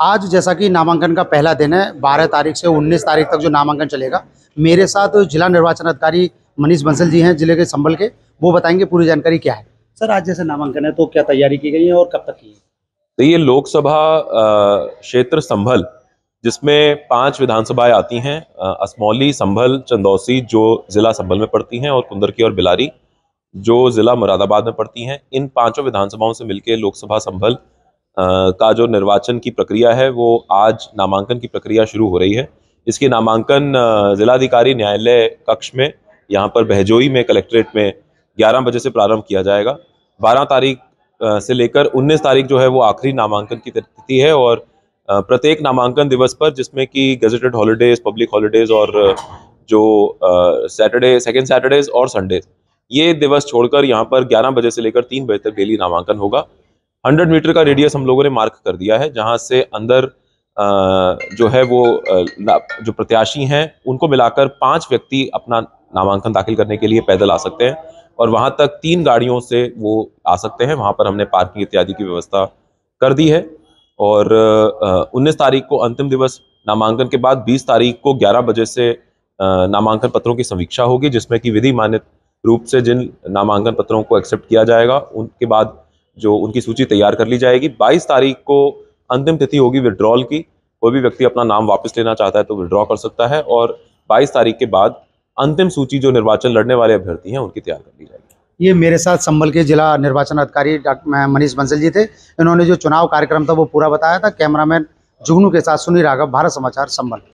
आज जैसा कि नामांकन का पहला दिन है बारह तारीख से उन्नीस तारीख तक जो नामांकन चलेगा मेरे साथ जिला निर्वाचन अधिकारी मनीष बंसल जी हैं जिले के संभल के वो बताएंगे पूरी जानकारी क्या है सर आज जैसे नामांकन है तो क्या तैयारी की गई है और कब तक की है तो ये लोकसभा क्षेत्र संभल जिसमें पांच विधानसभाएं आती हैं असमौली संभल चंदौसी जो ज़िला संभल में पड़ती हैं और कुंदरकी और बिलारी जो ज़िला मुरादाबाद में पड़ती हैं इन पांचों विधानसभाओं से मिलकर लोकसभा संभल का जो निर्वाचन की प्रक्रिया है वो आज नामांकन की प्रक्रिया शुरू हो रही है इसकी नामांकन जिलाधिकारी न्यायालय कक्ष में यहाँ पर बहजोई में कलेक्ट्रेट में 11 बजे से प्रारंभ किया जाएगा 12 तारीख से लेकर 19 तारीख जो है वो आखिरी नामांकन की तिथि है और प्रत्येक नामांकन दिवस पर जिसमें कि गजेटेड हॉलीडेज पब्लिक हॉलीडेज और जो सैटरडे सेकेंड सैटरडेज और संडेज ये दिवस छोड़कर यहाँ पर 11 बजे से लेकर 3 बजे तक डेली नामांकन होगा 100 मीटर का रेडियस हम लोगों ने मार्क कर दिया है जहां से अंदर जो है वो जो प्रत्याशी हैं उनको मिलाकर पांच व्यक्ति अपना नामांकन दाखिल करने के लिए पैदल आ सकते हैं और वहां तक तीन गाड़ियों से वो आ सकते हैं वहां पर हमने पार्किंग इत्यादि की व्यवस्था कर दी है और उन्नीस तारीख को अंतिम दिवस नामांकन के बाद बीस तारीख को ग्यारह बजे से नामांकन पत्रों की समीक्षा होगी जिसमें कि विधि मान्य रूप से जिन नामांकन पत्रों को एक्सेप्ट किया जाएगा उनके बाद जो उनकी सूची तैयार कर ली जाएगी बाईस तारीख को अंतिम तिथि होगी विड्रॉल की कोई भी व्यक्ति अपना नाम वापस लेना चाहता है तो विड्रॉ कर सकता है और बाईस तारीख के बाद अंतिम सूची जो निर्वाचन लड़ने वाले अभ्यर्थी हैं उनकी तैयार कर ली जाएगी ये मेरे साथ संबल के जिला निर्वाचन अधिकारी डॉक्टर मनीष बंसल जी थे इन्होंने जो चुनाव कार्यक्रम था वो पूरा बताया था कैमरामैन जुगनू के साथ सुनी राघव भारत समाचार संबल